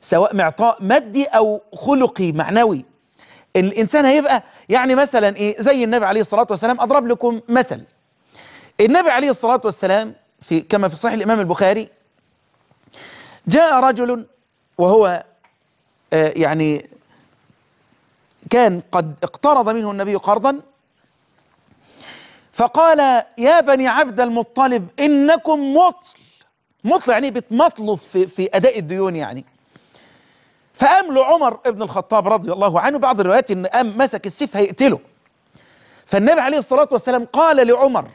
سواء معطاء مادي او خلقي معنوي الانسان هيبقى يعني مثلا ايه زي النبي عليه الصلاه والسلام اضرب لكم مثل النبي عليه الصلاه والسلام في كما في صحيح الامام البخاري جاء رجل وهو آه يعني كان قد اقترض منه النبي قرضا فقال يا بني عبد المطلب انكم مطل مطلع يعني بيتمطلب في, في أداء الديون يعني فقام له عمر ابن الخطاب رضي الله عنه بعض الروايات ان قام مسك السيف هيقتله فالنبي عليه الصلاه والسلام قال لعمر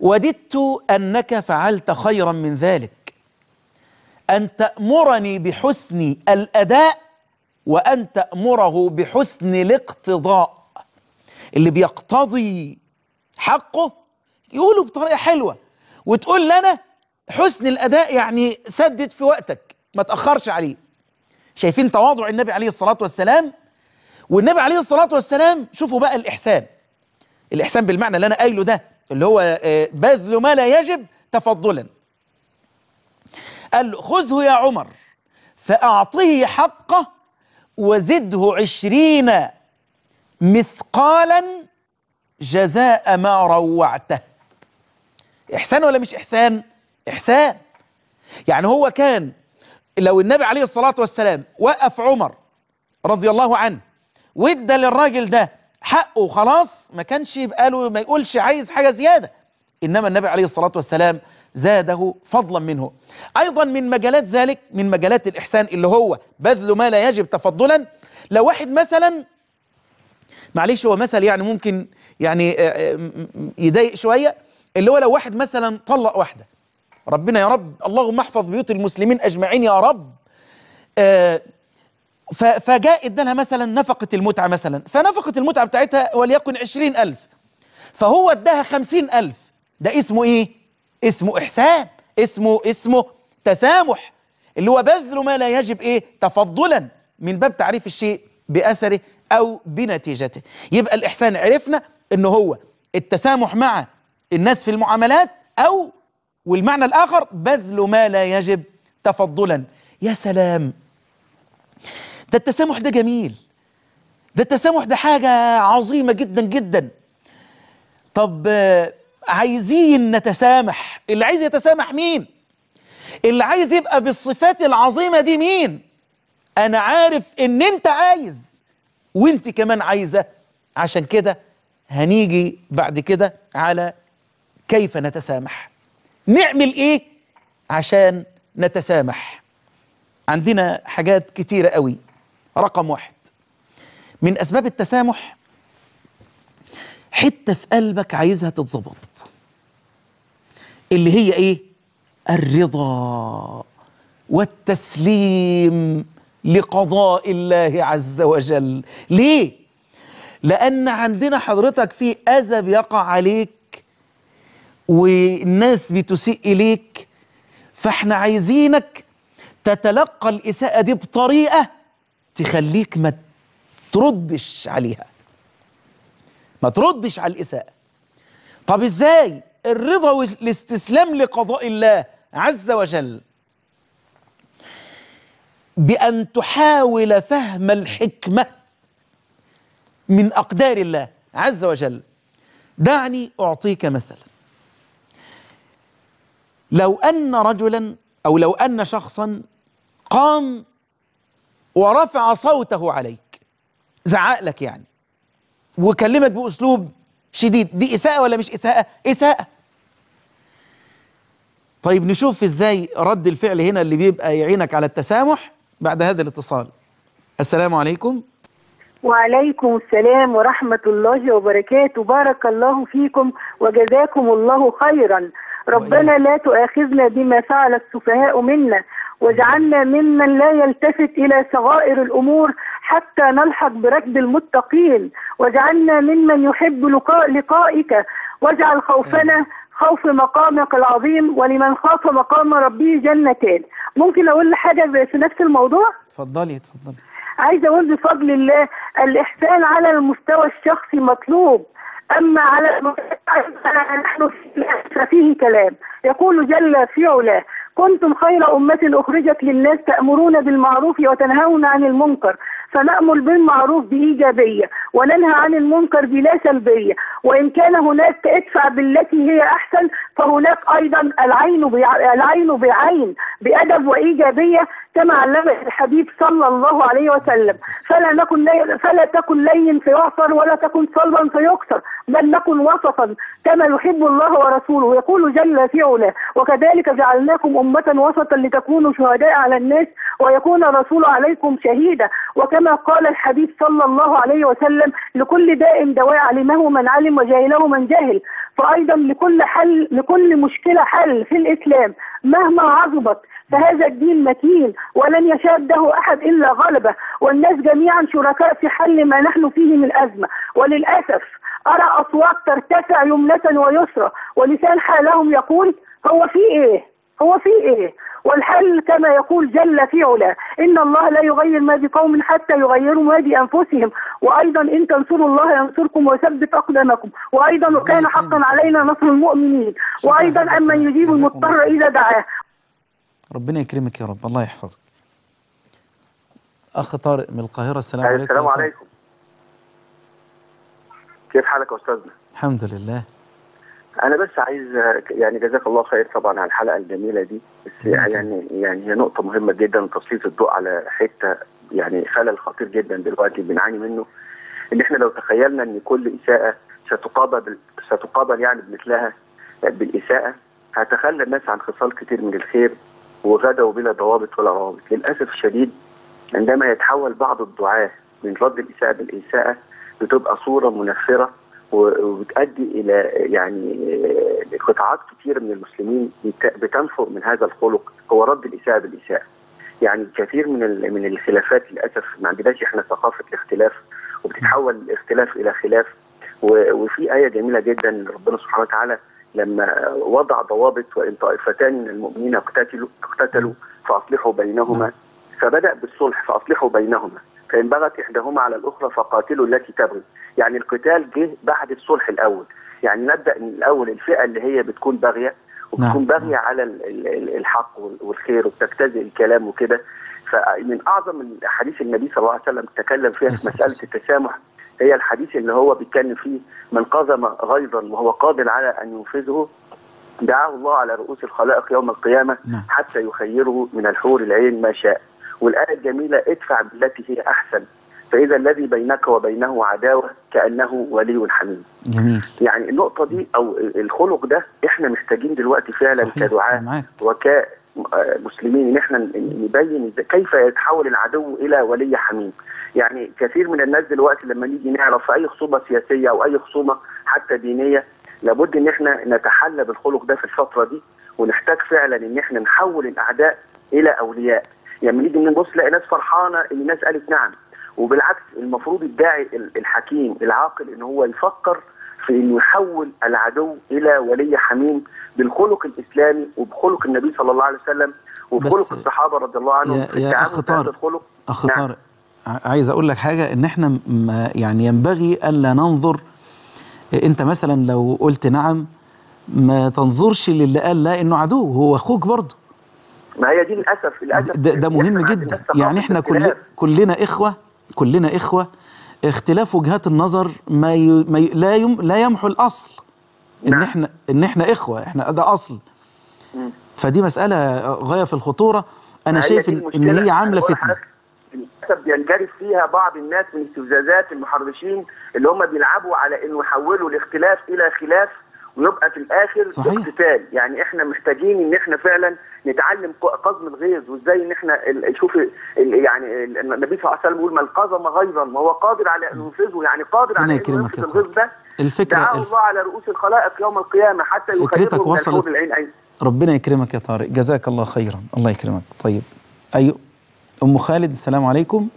وددت انك فعلت خيرا من ذلك ان تامرني بحسن الاداء وان تامره بحسن الاقتضاء اللي بيقتضي حقه يقوله بطريقه حلوه وتقول لنا حسن الاداء يعني سدد في وقتك ما تاخرش عليه شايفين تواضع النبي عليه الصلاه والسلام والنبي عليه الصلاه والسلام شوفوا بقى الاحسان الاحسان بالمعنى اللي انا قايله ده اللي هو آه، بذل ما لا يجب تفضلا قال له خذه يا عمر فأعطه حقه وزده عشرين مثقالا جزاء ما روعته إحسان ولا مش إحسان إحسان يعني هو كان لو النبي عليه الصلاة والسلام وقف عمر رضي الله عنه وادى للراجل ده حقه خلاص ما كانش يبقى له ما يقولش عايز حاجة زيادة إنما النبي عليه الصلاة والسلام زاده فضلا منه أيضا من مجالات ذلك من مجالات الإحسان اللي هو بذل ما لا يجب تفضلا لو واحد مثلا معلش هو مثل يعني ممكن يعني آه، آه، يضايق شوية اللي هو لو واحد مثلا طلق واحده ربنا يا رب اللهم احفظ بيوت المسلمين اجمعين يا رب آه فجاء ادالها مثلا نفقه المتعه مثلا فنفقه المتعه بتاعتها وليكن عشرين ألف فهو اداها خمسين ألف ده اسمه ايه اسمه احسان اسمه اسمه تسامح اللي هو بذل ما لا يجب ايه تفضلا من باب تعريف الشيء باثره او بنتيجته يبقى الاحسان عرفنا ان هو التسامح مع الناس في المعاملات أو والمعنى الآخر بذل ما لا يجب تفضلا يا سلام ده التسامح ده جميل ده التسامح ده حاجة عظيمة جدا جدا طب عايزين نتسامح اللي عايز يتسامح مين اللي عايز يبقى بالصفات العظيمة دي مين أنا عارف إن أنت عايز وأنت كمان عايزة عشان كده هنيجي بعد كده على كيف نتسامح نعمل ايه عشان نتسامح عندنا حاجات كتيرة قوي رقم واحد من أسباب التسامح حتة في قلبك عايزها تتظبط اللي هي إيه الرضا والتسليم لقضاء الله عز وجل ليه لأن عندنا حضرتك في أذى بيقع عليك والناس بتسيء إليك فاحنا عايزينك تتلقى الإساءة دي بطريقة تخليك ما تردش عليها ما تردش على الإساءة طب إزاي الرضا والاستسلام لقضاء الله عز وجل بأن تحاول فهم الحكمة من أقدار الله عز وجل دعني أعطيك مثلاً لو أن رجلا أو لو أن شخصا قام ورفع صوته عليك زعق لك يعني وكلمك بأسلوب شديد دي إساءة ولا مش إساءة؟ إساءة طيب نشوف إزاي رد الفعل هنا اللي بيبقى يعينك على التسامح بعد هذا الاتصال السلام عليكم وعليكم السلام ورحمة الله وبركاته بارك الله فيكم وجزاكم الله خيرا ربنا لا تؤاخذنا بما فعل السفهاء منا واجعلنا ممن لا يلتفت إلى صغائر الأمور حتى نلحق بركب المتقين واجعلنا ممن يحب لقاء لقائك واجعل خوفنا خوف مقامك العظيم ولمن خاف مقام ربه جنتان ممكن اقول حاجه في نفس الموضوع اتفضلي اتفضلي عايزه اقول بفضل الله الاحسان على المستوى الشخصي مطلوب أما على نحن فيه كلام يقول جل في علاه كنتم خير أمة أخرجت للناس تأمرون بالمعروف وتنهون عن المنكر فنأمر بالمعروف بإيجابية وننهى عن المنكر بلا سلبية وإن كان هناك ادفع بالتي هي أحسن فهناك أيضا العين العين بعين بأدب وإيجابية كما علم الحبيب صلى الله عليه وسلم فلا نكن لي فلا تكن لين فيعصر ولا تكن صلبا فيكسر بل نكن وسطا كما يحب الله ورسوله يقول جل في علاه وكذلك جعلناكم أمة وسطا لتكونوا شهداء على الناس ويكون الرسول عليكم شهيدا وكما قال الحبيب صلى الله عليه وسلم لكل داء دواء علمه من علم وجاهله من جهل فأيضا لكل حل لكل مشكلة حل في الإسلام مهما عظمت فهذا الدين متين ولن يشده احد الا غلبه والناس جميعا شركاء في حل ما نحن فيه من ازمه وللاسف ارى اصوات ترتفع يمنه ويسرى ولسان حالهم يقول هو في ايه؟ هو في ايه؟ والحل كما يقول جل في علاه ان الله لا يغير ما بقوم حتى يغيروا ما بانفسهم وايضا ان تنصروا الله ينصركم ويثبت اقدامكم وايضا كان حقا علينا نصر المؤمنين وايضا امن يجيب المضطر اذا دعاه ربنا يكرمك يا رب الله يحفظك اخ طارق من القاهره السلام عليكم السلام عليكم كيف حالك يا استاذنا الحمد لله انا بس عايز يعني جزاك الله خير طبعا على الحلقه الجميله دي بس يعني يعني هي نقطه مهمه جدا تسليط الضوء على حته يعني خلل خطير جدا دلوقتي بنعاني منه ان احنا لو تخيلنا ان كل اساءه ستقابل ستقابل يعني بمثلها بالاساءه هتخلى الناس عن خصال كتير من الخير وغدوا بلا ضوابط ولا روابط للاسف الشديد عندما يتحول بعض الدعاه من رد الاساءه بالاساءه بتبقى صوره منفره وبتؤدي الى يعني آه، قطاعات كثير من المسلمين بتنفر من هذا الخلق هو رد الاساءه بالاساءه. يعني كثير من من الخلافات للاسف ما عندناش احنا ثقافه الاختلاف وبتتحول الاختلاف الى خلاف وفي ايه جميله جدا ربنا سبحانه وتعالى لما وضع ضوابط وان طائفتان من المؤمنين اقتتلوا اقتتلوا فاصلحوا بينهما نعم. فبدا بالصلح فاصلحوا بينهما فان بغت احداهما على الاخرى فقاتلوا التي تبغي يعني القتال جه بعد الصلح الاول يعني نبدا من الاول الفئه اللي هي بتكون باغيه نعم. وبتكون باغيه نعم. على الحق والخير وبتجتزئ الكلام وكده فمن اعظم الاحاديث النبي صلى الله عليه وسلم تكلم فيها في مساله التسامح هي الحديث اللي هو بيتكلم فيه من قزم غيظا وهو قادر على ان ينفذه دعاه الله على رؤوس الخلائق يوم القيامه نعم. حتى يخيره من الحور العين ما شاء والايه الجميله ادفع بالتي هي احسن فاذا الذي بينك وبينه عداوه كانه ولي حميم. جميل. يعني النقطه دي او الخلق ده احنا محتاجين دلوقتي فعلا كدعاء وك مسلمين ان احنا نبين كيف يتحول العدو الى ولي حميم يعني كثير من الناس دلوقتي لما نيجي نعرف في اي خصومه سياسيه او اي خصومه حتى دينيه لابد ان احنا نتحلى بالخلق ده في الفتره دي ونحتاج فعلا ان احنا نحول الاعداء الى اولياء لما يعني نيجي نبص نلاقي ناس فرحانه ان الناس قالت نعم وبالعكس المفروض الداعي الحكيم العاقل ان هو يفكر في انه يحول العدو الى ولي حميم بالخلق الاسلامي وبخلق النبي صلى الله عليه وسلم وبخلق الصحابه رضي الله عنهم يا, يا اخ طارق اخ نعم. طارق عايز اقول لك حاجه ان احنا يعني ينبغي الا ننظر انت مثلا لو قلت نعم ما تنظرش للي قال لا انه عدو هو اخوك برضه ما هي دي للاسف للاسف ده, ده مهم جدا يعني احنا كل كلنا اخوه كلنا اخوه اختلاف وجهات النظر ما ي... ما ي... لا يم... لا يمحو الاصل ان نعم. احنا ان احنا اخوه احنا ده اصل فدي مساله غايه في الخطوره انا شايف ان, إن هي عامله فتنه للاسف بينجرف فيها بعض الناس من استفزازات المحرشين اللي هم بيلعبوا على انه يحولوا الاختلاف الى خلاف ونبقى في الاخر صحيح. اقتتال يعني احنا محتاجين ان احنا فعلا نتعلم قزم الغيظ وازاي ان احنا شوف يعني النبي صلى الله عليه وسلم يقول من قزم غيظا وهو قادر على ان ينفذه يعني قادر على ان ينفذ الغيظ ده الفكره دعا الله على رؤوس الخلائق يوم القيامه حتى فكرتك وصلت العين أيوة. ربنا يكرمك يا طارق جزاك الله خيرا الله يكرمك طيب ايوه ام خالد السلام عليكم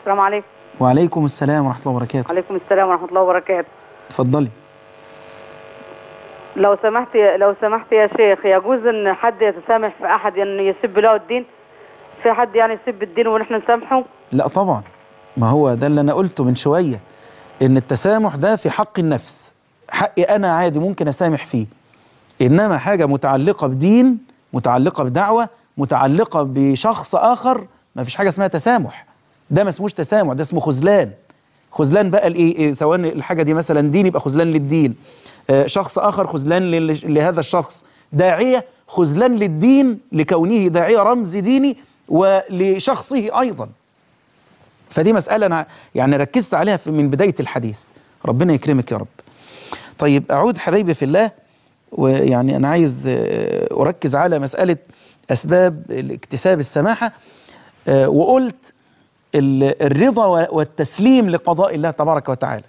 السلام عليكم وعليكم السلام ورحمه الله وبركاته وعليكم السلام ورحمه الله وبركاته اتفضلي لو سمحت لو سمحت يا شيخ يجوز ان حد يتسامح في احد ان يعني يسب له الدين في حد يعني يسب الدين ونحن نسامحه لا طبعا ما هو ده اللي انا قلته من شويه ان التسامح ده في حق النفس حقي انا عادي ممكن اسامح فيه انما حاجه متعلقه بدين متعلقه بدعوه متعلقه بشخص اخر ما فيش حاجه اسمها تسامح ده ما اسموش تسامح ده اسمه خذلان خذلان بقى الايه إيه، سواء الحاجه دي مثلا دين يبقى خذلان للدين آه، شخص اخر خذلان لهذا الشخص داعيه خذلان للدين لكونه داعيه رمز ديني ولشخصه ايضا فدي مساله انا يعني ركزت عليها من بدايه الحديث ربنا يكرمك يا رب طيب اعود حبيبي في الله ويعني انا عايز آه، اركز على مساله اسباب اكتساب السماحه آه، وقلت الرضا والتسليم لقضاء الله تبارك وتعالى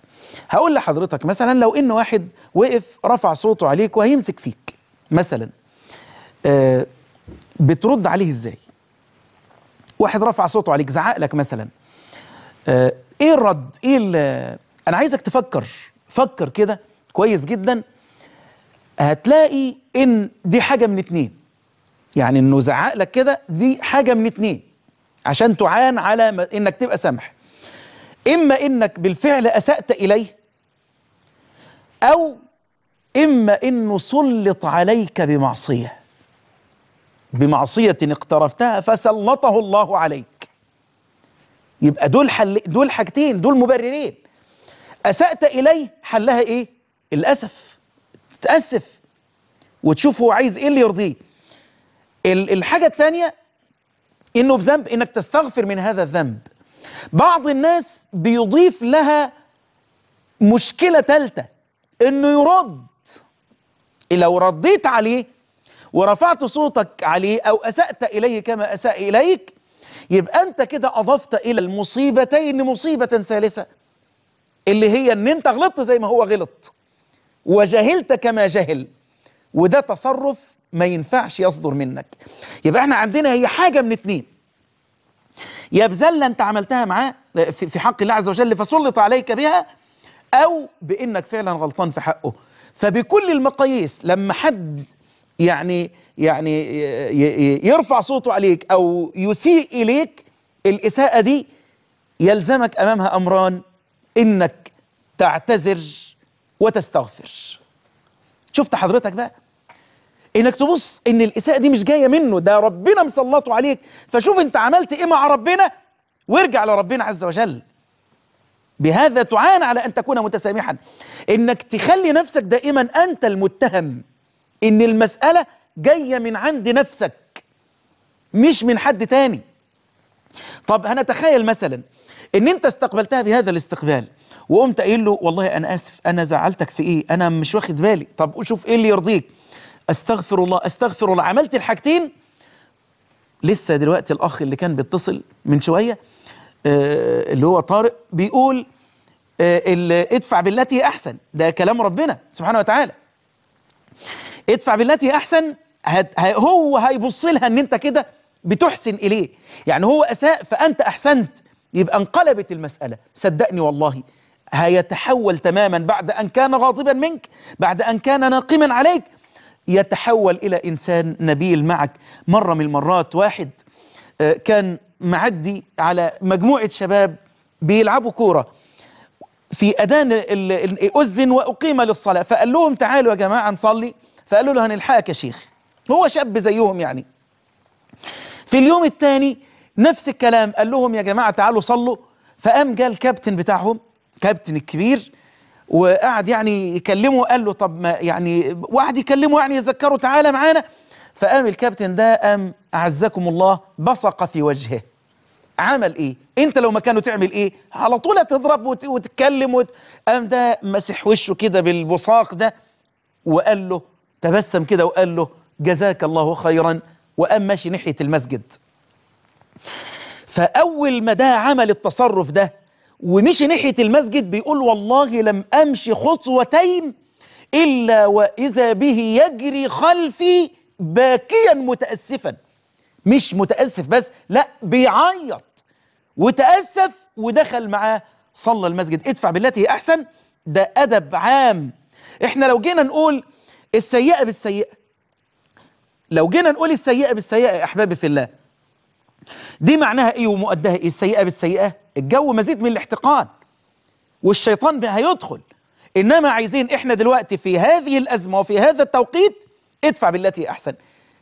هقول لحضرتك مثلا لو ان واحد وقف رفع صوته عليك وهيمسك فيك مثلا آه، بترد عليه ازاي واحد رفع صوته عليك زعق لك مثلا آه، ايه الرد ايه انا عايزك تفكر فكر كده كويس جدا هتلاقي ان دي حاجه من اتنين يعني انه زعق لك كده دي حاجه من اتنين عشان تعان على انك تبقى سامح اما انك بالفعل اسات اليه او اما انه سلط عليك بمعصيه بمعصيه اقترفتها فسلطه الله عليك يبقى دول حل دول حاجتين دول مبررين اسات اليه حلها ايه الاسف تتاسف وتشوف هو عايز ايه اللي يرضيه الحاجه الثانيه انه بذنب انك تستغفر من هذا الذنب بعض الناس بيضيف لها مشكله ثالثه انه يرد لو رديت عليه ورفعت صوتك عليه او اسات اليه كما اساء اليك يبقى انت كده اضفت الى المصيبتين مصيبه ثالثه اللي هي ان انت غلطت زي ما هو غلط وجهلت كما جهل وده تصرف ما ينفعش يصدر منك يبقى احنا عندنا هي حاجة من اتنين يا بذلة انت عملتها معاه آه، في حق الله عز وجل فسلط عليك بها أو بإنك فعلا غلطان في حقه فبكل المقاييس لما حد يعني يعني آه، يرفع صوته عليك أو يسيء إليك الإساءة دي يلزمك أمامها أمران إنك تعتذر وتستغفر شفت حضرتك بقى انك تبص ان الاساءه دي مش جايه منه ده ربنا مسلطه عليك فشوف انت عملت ايه مع ربنا وارجع لربنا عز وجل بهذا تعان على ان تكون متسامحا انك تخلي نفسك دائما انت المتهم ان المساله جايه من عند نفسك مش من حد تاني طب هنتخيل مثلا ان انت استقبلتها بهذا الاستقبال وقمت قايل له والله انا اسف انا زعلتك في ايه انا مش واخد بالي طب شوف ايه اللي يرضيك استغفر الله استغفر الله عملت الحاجتين لسه دلوقتي الاخ اللي كان بيتصل من شويه آه، اللي هو طارق بيقول آه، اللي ادفع بالتي احسن ده كلام ربنا سبحانه وتعالى ادفع بالتي احسن هو هيبص لها ان انت كده بتحسن اليه يعني هو اساء فانت احسنت يبقى انقلبت المساله صدقني والله هيتحول تماما بعد ان كان غاضبا منك بعد ان كان ناقما عليك يتحول إلى إنسان نبيل معك مرة من المرات واحد آه، كان معدي على مجموعة شباب بيلعبوا كورة في أذان أذن وأقيم للصلاة فقال لهم تعالوا يا جماعة نصلي فقالوا له هنلحقك يا شيخ هو شاب زيهم يعني في اليوم الثاني نفس الكلام قال لهم يا جماعة تعالوا صلوا فقام جاء الكابتن بتاعهم كابتن الكبير وقعد يعني يكلمه قال له طب ما يعني واحد يكلمه يعني يذكره تعالى معانا فقام الكابتن ده قام اعزكم الله بصق في وجهه عمل ايه انت لو مكانه تعمل ايه على طول هتضرب وتتكلم وت... قام ده مسح وشه كده بالبصاق ده وقال له تبسم كده وقال له جزاك الله خيرا وقام ماشي ناحيه المسجد فاول ما ده عمل التصرف ده ومشي ناحية المسجد بيقول والله لم أمشي خطوتين إلا وإذا به يجري خلفي باكيا متأسفا مش متأسف بس لا بيعيط وتأسف ودخل معاه صلى المسجد ادفع بالتي هي أحسن ده أدب عام احنا لو جينا نقول السيئة بالسيئة لو جينا نقول السيئة بالسيئة يا أحبابي في الله دي معناها ايه ومؤدها ايه السيئه بالسيئه الجو مزيد من الاحتقان والشيطان هيدخل انما عايزين احنا دلوقتي في هذه الازمه وفي هذا التوقيت ادفع بالتي احسن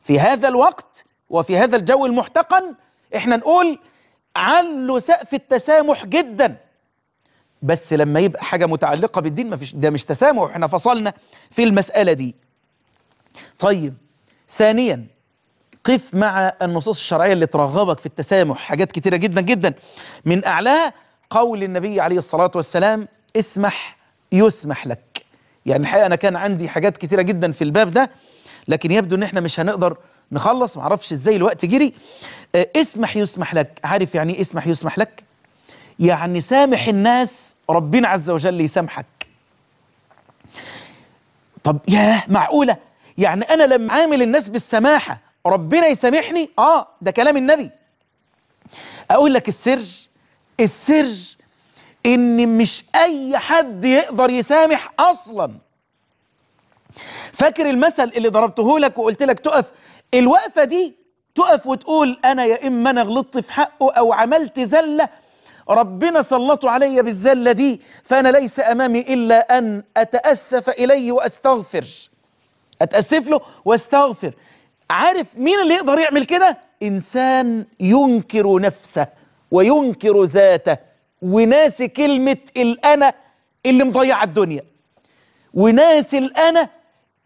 في هذا الوقت وفي هذا الجو المحتقن احنا نقول علوا سقف التسامح جدا بس لما يبقى حاجه متعلقه بالدين ما فيش ده مش تسامح احنا فصلنا في المساله دي طيب ثانيا قف مع النصوص الشرعيه اللي ترغبك في التسامح حاجات كتيره جدا جدا من اعلاها قول النبي عليه الصلاه والسلام اسمح يسمح لك يعني الحقيقه انا كان عندي حاجات كتيره جدا في الباب ده لكن يبدو ان احنا مش هنقدر نخلص معرفش ازاي الوقت جري آه، اسمح يسمح لك عارف يعني ايه اسمح يسمح لك يعني سامح الناس ربنا عز وجل يسامحك طب ياه معقوله يعني انا لما عامل الناس بالسماحه ربنا يسامحني اه ده كلام النبي اقول لك السر السر ان مش اي حد يقدر يسامح اصلا فاكر المثل اللي ضربته لك وقلت لك تقف الوقفه دي تقف وتقول انا يا اما انا غلطت في حقه او عملت زله ربنا سلطه علي بالزله دي فانا ليس امامي الا ان اتاسف اليه واستغفر اتاسف له واستغفر عارف مين اللي يقدر يعمل كده انسان ينكر نفسه وينكر ذاته وناسي كلمه الانا اللي مضيعه الدنيا وناسي الانا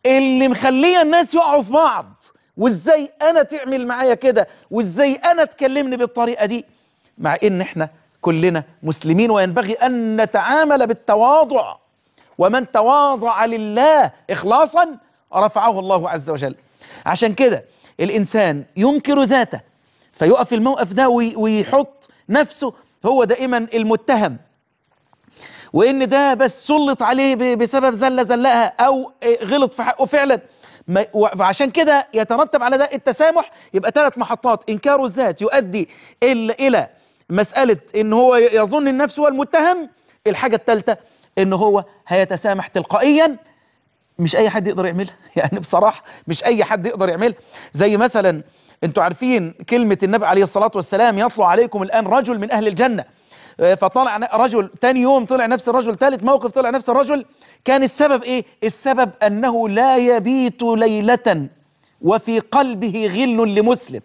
اللي مخليه الناس يقعوا في بعض وازاي انا تعمل معايا كده وازاي انا تكلمني بالطريقه دي مع ان احنا كلنا مسلمين وينبغي ان نتعامل بالتواضع ومن تواضع لله اخلاصا رفعه الله عز وجل عشان كده الانسان ينكر ذاته فيقف الموقف ده ويحط نفسه هو دائما المتهم وان ده بس سلط عليه بسبب زله زلقها او غلط في حقه فعلا وعشان كده يترتب على ده التسامح يبقى ثلاث محطات انكار الذات يؤدي الى مساله ان هو يظن النفس هو المتهم الحاجه الثالثه ان هو هيتسامح تلقائيا مش اي حد يقدر يعملها يعني بصراحه مش اي حد يقدر يعملها زي مثلا انتوا عارفين كلمه النبي عليه الصلاه والسلام يطلع عليكم الان رجل من اهل الجنه آه، فطلع رجل تاني يوم طلع نفس الرجل ثالث موقف طلع نفس الرجل كان السبب ايه السبب انه لا يبيت ليله وفي قلبه غل لمسلم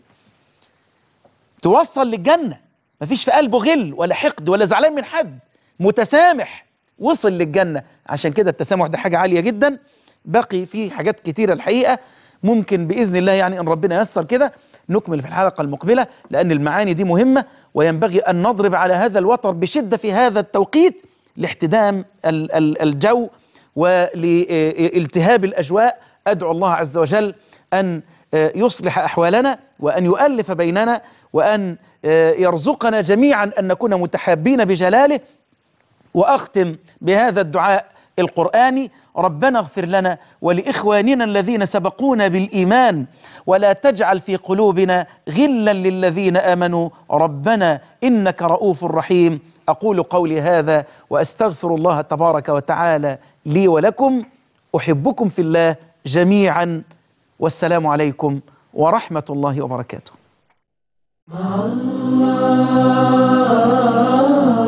توصل للجنه مفيش في قلبه غل ولا حقد ولا زعلان من حد متسامح وصل للجنه عشان كده التسامح ده حاجه عاليه جدا بقي في حاجات كتيره الحقيقه ممكن باذن الله يعني ان ربنا ييسر كده نكمل في الحلقه المقبله لان المعاني دي مهمه وينبغي ان نضرب على هذا الوتر بشده في هذا التوقيت لاحتدام الجو ولالتهاب الاجواء ادعو الله عز وجل ان آه، يصلح احوالنا وان يؤلف بيننا وان آه، يرزقنا جميعا ان نكون متحابين بجلاله واختم بهذا الدعاء القراني ربنا اغفر لنا ولإخواننا الذين سبقونا بالإيمان ولا تجعل في قلوبنا غلا للذين آمنوا ربنا إنك رؤوف رحيم أقول قولي هذا وأستغفر الله تبارك وتعالى لي ولكم أحبكم في الله جميعا والسلام عليكم ورحمة الله وبركاته مع الله